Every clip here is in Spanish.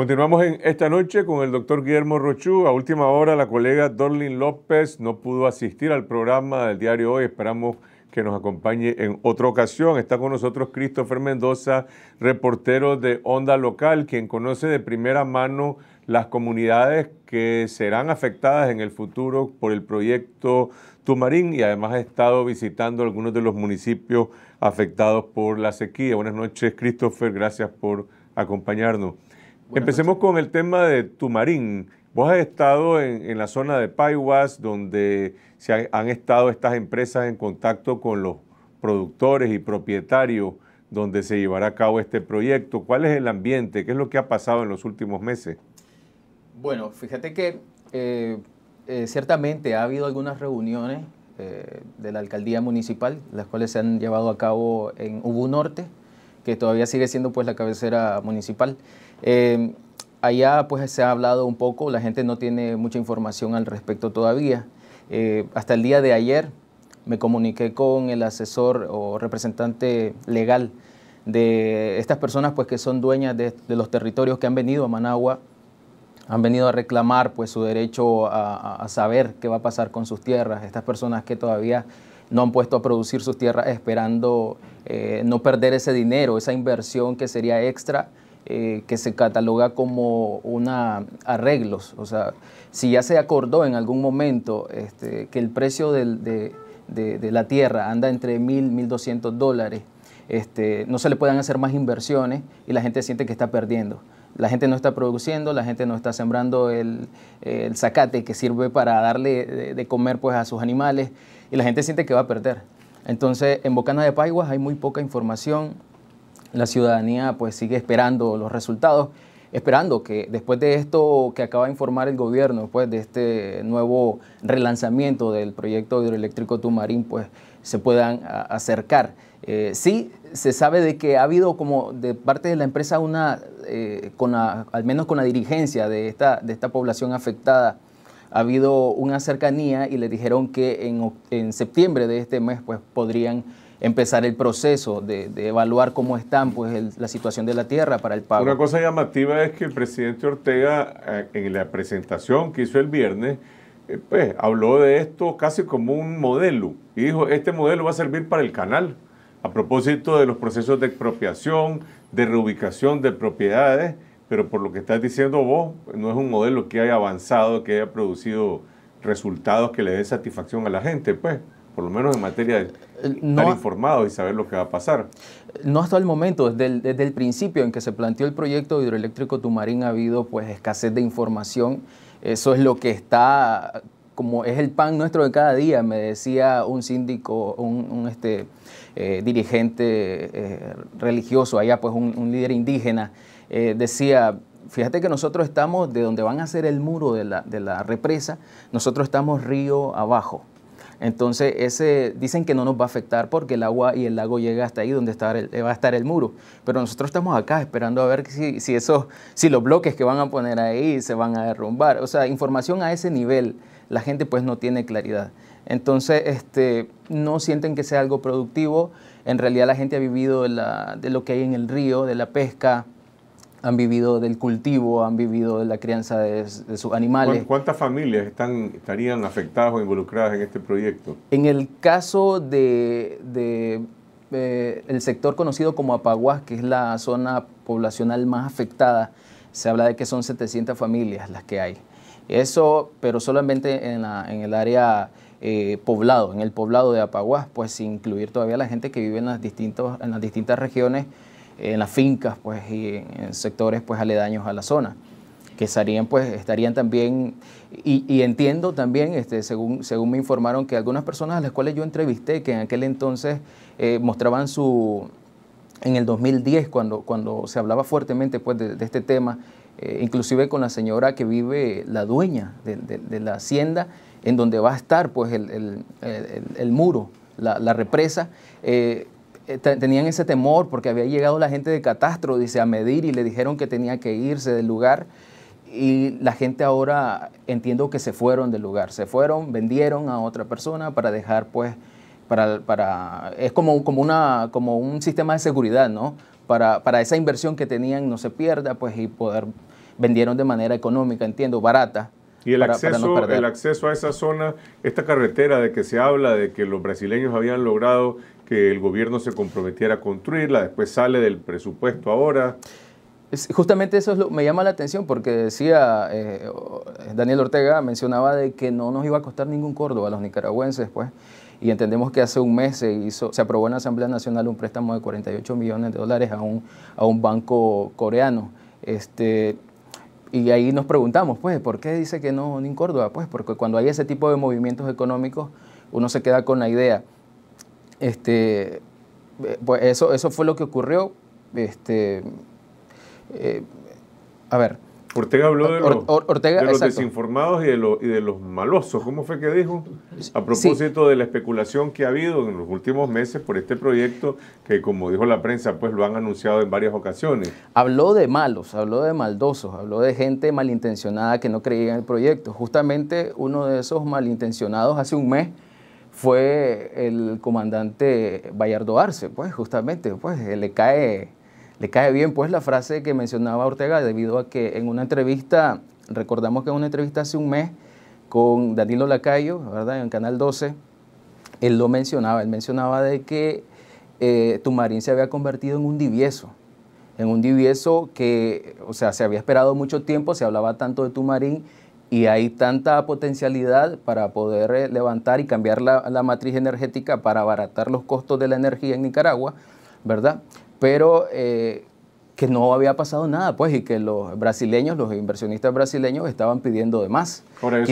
Continuamos en esta noche con el doctor Guillermo Rochú. A última hora, la colega Dorlin López no pudo asistir al programa del diario hoy. Esperamos que nos acompañe en otra ocasión. Está con nosotros Christopher Mendoza, reportero de Onda Local, quien conoce de primera mano las comunidades que serán afectadas en el futuro por el proyecto Tumarín y además ha estado visitando algunos de los municipios afectados por la sequía. Buenas noches, Christopher. Gracias por acompañarnos. Empecemos con el tema de Tumarín. Vos has estado en, la zona de Paiwas, donde se han estado estas empresas en contacto con los productores y propietarios donde se llevará a cabo este proyecto. ¿Cuál es el ambiente? ¿Qué es lo que ha pasado en los últimos meses? Bueno, fíjate que eh, eh, ciertamente ha habido algunas reuniones eh, de la alcaldía municipal, las cuales se han llevado a cabo en Ubu Norte, que todavía sigue siendo pues la cabecera municipal. Eh, allá pues se ha hablado un poco, la gente no tiene mucha información al respecto todavía. Eh, hasta el día de ayer me comuniqué con el asesor o representante legal de estas personas pues que son dueñas de, los territorios que han venido a Managua, han venido a reclamar pues su derecho a, a saber qué va a pasar con sus tierras, estas personas que todavía no han puesto a producir sus tierras esperando eh, no perder ese dinero, esa inversión que sería extra, eh, que se cataloga como una arreglos. O sea, si ya se acordó en algún momento este, que el precio de, la tierra anda entre mil, mil doscientos dólares, este, no se le puedan hacer más inversiones y la gente siente que está perdiendo. La gente no está produciendo, la gente no está sembrando el, el zacate que sirve para darle de, de comer pues, a sus animales y la gente siente que va a perder. Entonces, en Bocana de Paiguas hay muy poca información, la ciudadanía pues sigue esperando los resultados, esperando que después de esto que acaba de informar el gobierno, después pues, de este nuevo relanzamiento del proyecto hidroeléctrico Tumarín, pues se puedan acercar. Eh, sí, se sabe de que ha habido como de parte de la empresa una, eh, con al menos con la dirigencia de esta, de esta población afectada, ha habido una cercanía y le dijeron que en, septiembre de este mes pues, podrían empezar el proceso de, evaluar cómo están pues, la situación de la tierra para el pago. Una cosa llamativa es que el presidente Ortega, eh, en la presentación que hizo el viernes, eh, pues, habló de esto casi como un modelo y dijo, este modelo va a servir para el canal, a propósito de los procesos de expropiación, de reubicación de propiedades pero por lo que estás diciendo vos, no es un modelo que haya avanzado, que haya producido resultados que le den satisfacción a la gente, pues, por lo menos en materia de eh, eh, estar informado y saber lo que va a pasar. No hasta el momento, desde el, desde el principio en que se planteó el proyecto hidroeléctrico Tumarín ha habido pues escasez de información, eso es lo que está como es el pan nuestro de cada día, me decía un síndico, un, este, eh, dirigente religioso allá, pues un líder indígena, eh, decía, fíjate que nosotros estamos de donde van a ser el muro de la, represa, nosotros estamos río abajo. Entonces, ese, dicen que no nos va a afectar porque el agua y el lago llega hasta ahí donde eh, va a estar el muro. Pero nosotros estamos acá esperando a ver si, si los bloques que van a poner ahí se van a derrumbar. O sea, información a ese nivel, la gente pues no tiene claridad. Entonces, este, no sienten que sea algo productivo. En realidad la gente ha vivido de, de lo que hay en el río, de la pesca, han vivido del cultivo, han vivido de la crianza de, sus animales. ¿Cuántas familias están, estarían afectadas o involucradas en este proyecto? En el caso de, eh, el sector conocido como Apaguas, que es la zona poblacional más afectada, se habla de que son 700 familias las que hay. Eso, pero solamente en, el área eh, poblado, en el poblado de Apaguas, pues sin incluir todavía la gente que vive en las, distintos, en las distintas regiones en las fincas pues, y en sectores pues, aledaños a la zona que estarían, pues, estarían también, y, entiendo también, este, según, según me informaron, que algunas personas a las cuales yo entrevisté, que en aquel entonces eh, mostraban su, en el 2010, cuando, cuando se hablaba fuertemente pues, de, este tema, eh, inclusive con la señora que vive, la dueña de, la hacienda, en donde va a estar pues, el, muro, la, represa, eh, eh, tenían ese temor porque había llegado la gente de Catastro, dice, a medir y le dijeron que tenía que irse del lugar. Y la gente ahora entiendo que se fueron del lugar, se fueron, vendieron a otra persona para dejar pues, para, para es como, como, una, como un sistema de seguridad, ¿no? Para, para esa inversión que tenían no se pierda, pues, y poder, vendieron de manera económica, entiendo, barata, y el, acceso, el acceso a esa zona, esta carretera de que se habla, de que los brasileños habían logrado que el gobierno se comprometiera a construirla, después sale del presupuesto ahora. Justamente eso me llama la atención porque decía eh, Daniel Ortega, mencionaba de que no nos iba a costar ningún Córdoba a los nicaragüenses, pues, y entendemos que hace un mes se, hizo, se aprobó en la Asamblea Nacional un préstamo de 48 millones de dólares a un, a un banco coreano. Este, y ahí nos preguntamos, pues, ¿por qué dice que no en Córdoba? Pues porque cuando hay ese tipo de movimientos económicos, uno se queda con la idea. Este, eh, pues eso, eso fue lo que ocurrió. Este, eh, a ver. Ortega habló de, los, desinformados y de, los, malosos. ¿Cómo fue que dijo? A propósito de la especulación que ha habido en los últimos meses por este proyecto que, como dijo la prensa, pues lo han anunciado en varias ocasiones. Habló de malos, habló de maldosos, habló de gente malintencionada que no creía en el proyecto. Justamente uno de esos malintencionados hace un mes fue el comandante Bayardo Arce, pues justamente, pues le cae le cae bien pues la frase que mencionaba Ortega debido a que en una entrevista, recordamos que en una entrevista hace un mes con Danilo Lacayo, ¿verdad? En Canal 12, él lo mencionaba, él mencionaba de que eh, Tumarín se había convertido en un divieso, en un divieso que, o sea, se había esperado mucho tiempo, se hablaba tanto de Tumarín y hay tanta potencialidad para poder eh, levantar y cambiar la, la, matriz energética para abaratar los costos de la energía en Nicaragua, ¿verdad? pero eh, que no había pasado nada, pues, y que los brasileños, los inversionistas brasileños estaban pidiendo de más. Por eso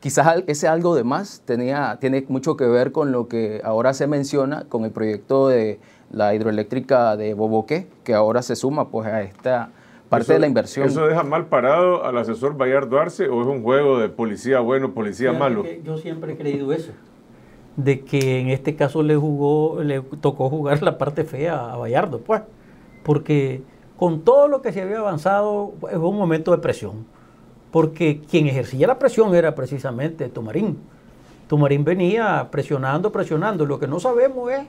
quizás, ese algo de más tenía, tiene mucho que ver con lo que ahora se menciona, con el proyecto de la hidroeléctrica de Boboqué, que ahora se suma pues a esta parte de la inversión. ¿Eso deja mal parado al asesor Bayardo Duarte o es un juego de policía bueno, policía malo? Yo siempre he creído eso de que en este caso le jugó, le tocó jugar la parte fea a Bayardo, pues, porque con todo lo que se había avanzado fue un momento de presión, porque quien ejercía la presión era precisamente Tomarín. Tomarín venía presionando, presionando. Lo que no sabemos es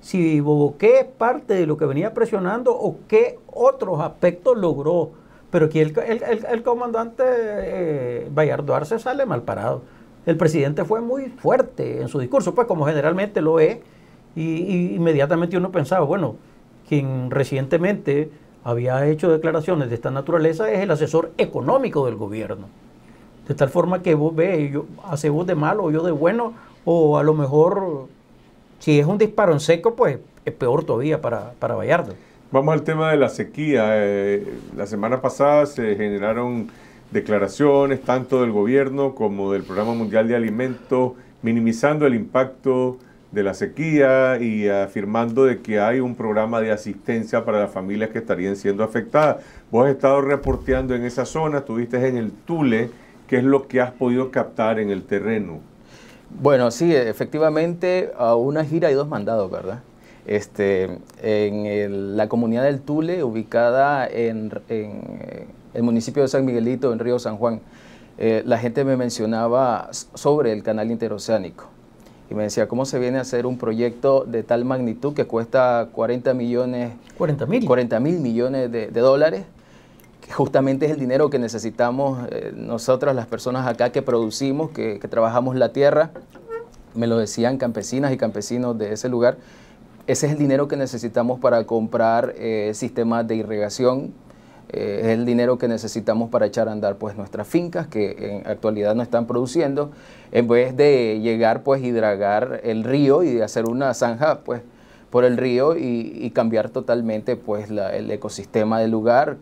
si Boboqué es parte de lo que venía presionando o qué otros aspectos logró. Pero aquí el, comandante eh, Arce sale mal parado el presidente fue muy fuerte en su discurso, pues como generalmente lo es, y, inmediatamente uno pensaba, bueno, quien recientemente había hecho declaraciones de esta naturaleza es el asesor económico del gobierno. De tal forma que vos ves, yo, hace vos de malo o yo de bueno, o a lo mejor si es un disparo en seco, pues es peor todavía para, para Vallardo. Vamos al tema de la sequía. Eh, la semana pasada se generaron declaraciones tanto del gobierno como del Programa Mundial de Alimentos minimizando el impacto de la sequía y afirmando de que hay un programa de asistencia para las familias que estarían siendo afectadas. Vos has estado reporteando en esa zona, estuviste en el Tule, ¿qué es lo que has podido captar en el terreno? Bueno, sí, efectivamente, a una gira y dos mandados, ¿verdad? Este, en la comunidad del Tule, ubicada en el municipio de San Miguelito, en Río San Juan, eh, la gente me mencionaba sobre el canal interoceánico y me decía, ¿cómo se viene a hacer un proyecto de tal magnitud que cuesta 40 millones, 40 mil 40 millones de, dólares? Que justamente es el dinero que necesitamos nosotros, eh, nosotras, las personas acá que producimos, que, trabajamos la tierra. Me lo decían campesinas y campesinos de ese lugar. Ese es el dinero que necesitamos para comprar eh, sistemas de irrigación, eh, es el dinero que necesitamos para echar a andar pues nuestras fincas que en actualidad no están produciendo, en vez de llegar pues y dragar el río y hacer una zanja pues por el río y, cambiar totalmente pues el ecosistema del lugar,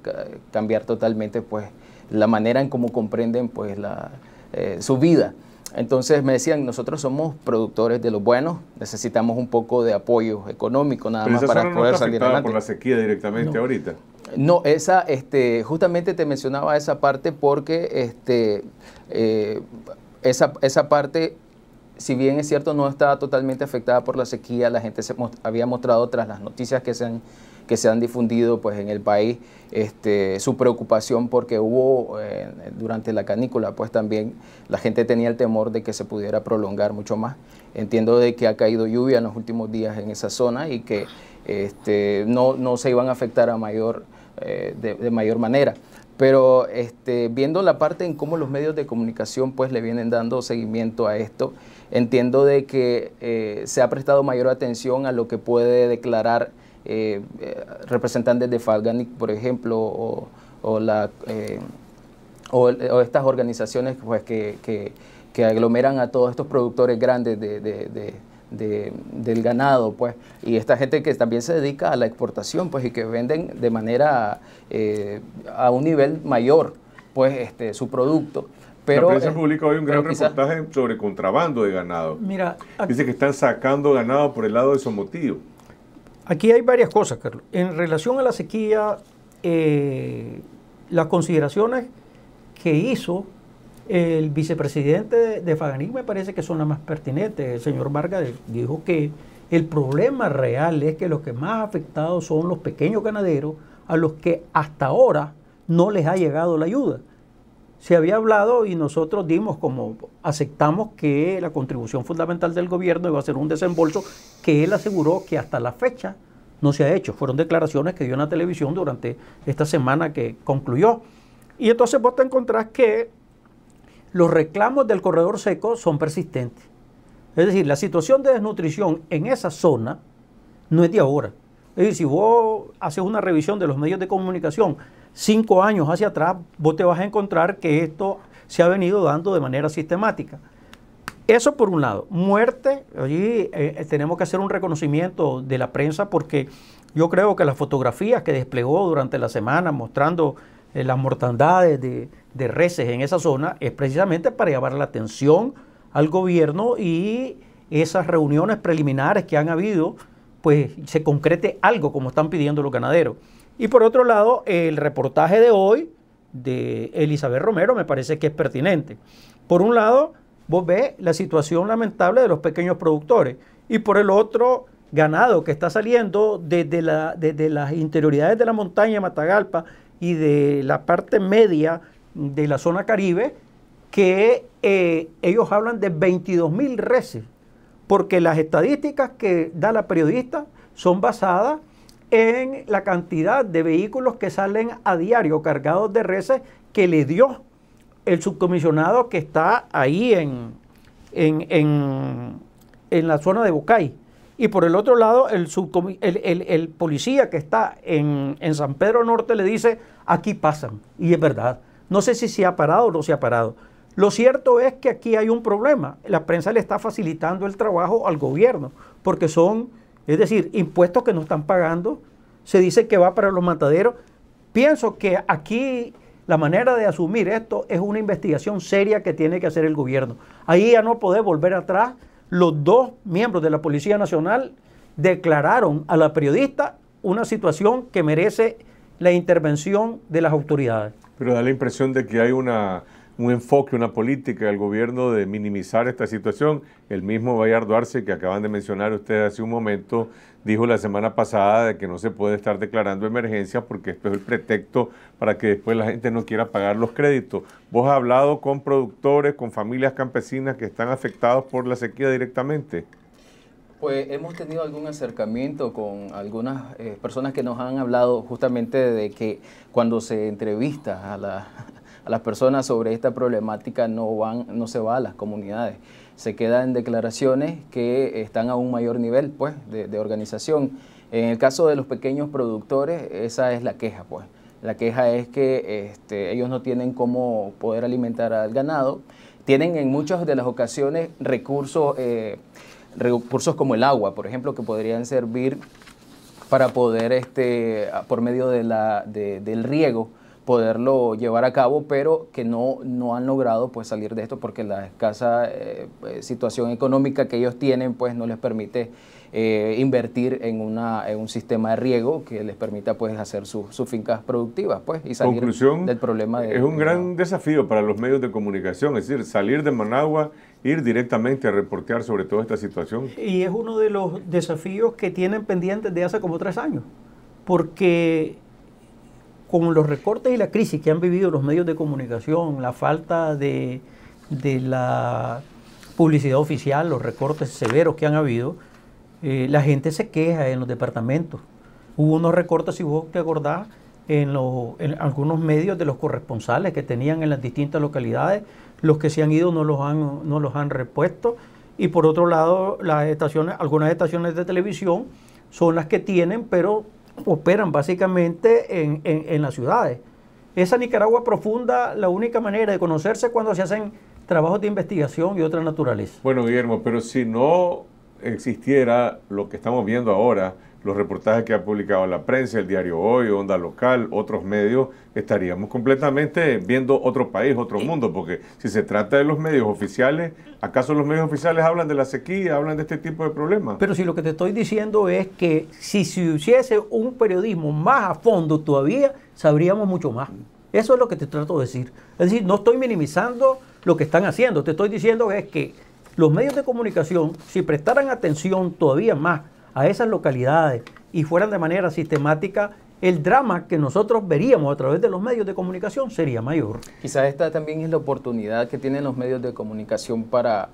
cambiar totalmente pues la manera en cómo comprenden pues la, eh, su vida. Entonces me decían, nosotros somos productores de lo bueno necesitamos un poco de apoyo económico nada más para poder salir adelante. por la sequía directamente ahorita. No, esa, este, justamente te mencionaba esa parte porque este, eh, esa, parte si bien es cierto, no estaba totalmente afectada por la sequía, la gente se había mostrado tras las noticias que se han, que se han difundido pues, en el país este, su preocupación porque hubo eh, durante la canícula, pues también la gente tenía el temor de que se pudiera prolongar mucho más. Entiendo de que ha caído lluvia en los últimos días en esa zona y que este, no, no se iban a afectar a mayor eh, de, mayor manera. Pero este, viendo la parte en cómo los medios de comunicación pues le vienen dando seguimiento a esto, entiendo de que eh, se ha prestado mayor atención a lo que puede declarar eh, representantes de Falganic, por ejemplo, o, o, estas organizaciones pues, que, aglomeran a todos estos productores grandes de del ganado, pues, y esta gente que también se dedica a la exportación, pues, y que venden de manera eh, a un nivel mayor, pues, este, su producto. Pero, la prensa eh, pública hoy un gran reportaje sobre contrabando de ganado. Mira, dice que están sacando ganado por el lado de motivo Aquí hay varias cosas, Carlos. En relación a la sequía, eh, las consideraciones que hizo el vicepresidente de, Faganí me parece que son las más pertinentes. El señor Vargas dijo que el problema real es que los que más afectados son los pequeños ganaderos a los que hasta ahora no les ha llegado la ayuda. Se había hablado y nosotros dimos como aceptamos que la contribución fundamental del gobierno iba a ser un desembolso que él aseguró que hasta la fecha no se ha hecho. Fueron declaraciones que dio en la televisión durante esta semana que concluyó. Y entonces vos te encontrás que los reclamos del corredor seco son persistentes. Es decir, la situación de desnutrición en esa zona no es de ahora. Es decir, si vos haces una revisión de los medios de comunicación cinco años hacia atrás, vos te vas a encontrar que esto se ha venido dando de manera sistemática. Eso por un lado. Muerte, allí eh, tenemos que hacer un reconocimiento de la prensa porque yo creo que las fotografías que desplegó durante la semana mostrando eh, las mortandades de, reses en esa zona es precisamente para llamar la atención al gobierno y esas reuniones preliminares que han habido, pues se concrete algo como están pidiendo los ganaderos. Y por otro lado, el reportaje de hoy de Elizabeth Romero me parece que es pertinente. Por un lado, vos ves la situación lamentable de los pequeños productores y por el otro, ganado que está saliendo desde, las interioridades de la montaña Matagalpa y de la parte media de la zona caribe, que eh, ellos hablan de 22 mil reses, porque las estadísticas que da la periodista son basadas en la cantidad de vehículos que salen a diario cargados de reses que le dio el subcomisionado que está ahí en, en, la zona de Bucay. Y por el otro lado, el, policía que está en, en, San Pedro Norte le dice, aquí pasan. Y es verdad. No sé si se ha parado o no se ha parado. Lo cierto es que aquí hay un problema. La prensa le está facilitando el trabajo al gobierno, porque son, es decir, impuestos que no están pagando. Se dice que va para los mataderos. Pienso que aquí la manera de asumir esto es una investigación seria que tiene que hacer el gobierno. Ahí ya no podés volver atrás los dos miembros de la Policía Nacional declararon a la periodista una situación que merece la intervención de las autoridades. Pero da la impresión de que hay una un enfoque, una política del gobierno de minimizar esta situación. El mismo Bayardo Arce, que acaban de mencionar ustedes hace un momento, dijo la semana pasada de que no se puede estar declarando emergencia porque esto es el pretexto para que después la gente no quiera pagar los créditos. ¿Vos has hablado con productores, con familias campesinas que están afectados por la sequía directamente? Pues hemos tenido algún acercamiento con algunas eh, personas que nos han hablado justamente de que cuando se entrevista a la a las personas sobre esta problemática no, van, no se va a las comunidades. Se queda en declaraciones que están a un mayor nivel pues, de, organización. En el caso de los pequeños productores, esa es la queja. pues. La queja es que este, ellos no tienen cómo poder alimentar al ganado. Tienen en muchas de las ocasiones recursos, eh, recursos como el agua, por ejemplo, que podrían servir para poder, este, por medio de la, del riego, poderlo llevar a cabo, pero que no, no han logrado pues, salir de esto porque la escasa eh, eh, situación económica que ellos tienen pues, no les permite eh, invertir en, un sistema de riego que les permita pues, hacer sus fincas productivas pues, y salir del problema. es un gran desafío para los medios de comunicación, es decir, salir de Managua ir directamente a reportear sobre toda esta situación. Y es uno de los desafíos que tienen pendientes de hace como tres años, porque con los recortes y la crisis que han vivido los medios de comunicación, la falta de, la publicidad oficial, los recortes severos que han habido, eh, la gente se queja en los departamentos. Hubo unos recortes, si vos te acordás, en, algunos medios de los corresponsales que tenían en las distintas localidades, los que se han ido no los han, no los han repuesto. Y por otro lado, las estaciones, algunas estaciones de televisión son las que tienen, pero operan básicamente en, en, las ciudades. Esa Nicaragua profunda, la única manera de conocerse cuando se hacen trabajos de investigación y otra naturaleza. Bueno, Guillermo, pero si no existiera lo que estamos viendo ahora, los reportajes que ha publicado la prensa, el diario Hoy, Onda Local, otros medios, estaríamos completamente viendo otro país, otro eh. mundo, porque si se trata de los medios oficiales, ¿acaso los medios oficiales hablan de la sequía, hablan de este tipo de problemas? Pero si lo que te estoy diciendo es que si se hiciese un periodismo más a fondo todavía, sabríamos mucho más. Eso es lo que te trato de decir. Es decir, no estoy minimizando lo que están haciendo, te estoy diciendo es que los medios de comunicación, si prestaran atención todavía más a esas localidades y fueran de manera sistemática, el drama que nosotros veríamos a través de los medios de comunicación sería mayor. Quizás esta también es la oportunidad que tienen los medios de comunicación para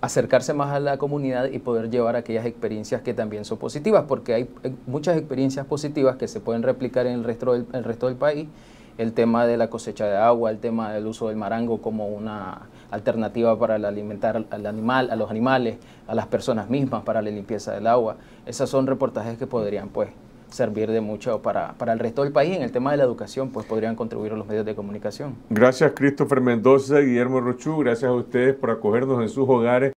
acercarse más a la comunidad y poder llevar aquellas experiencias que también son positivas, porque hay eh, muchas experiencias positivas que se pueden replicar en el resto del, resto del país el tema de la cosecha de agua, el tema del uso del marango como una alternativa para alimentar al animal, a los animales, a las personas mismas, para la limpieza del agua. Esos son reportajes que podrían pues servir de mucho para, para el resto del país en el tema de la educación, pues podrían contribuir a los medios de comunicación. Gracias Christopher Mendoza, Guillermo Rochú, gracias a ustedes por acogernos en sus hogares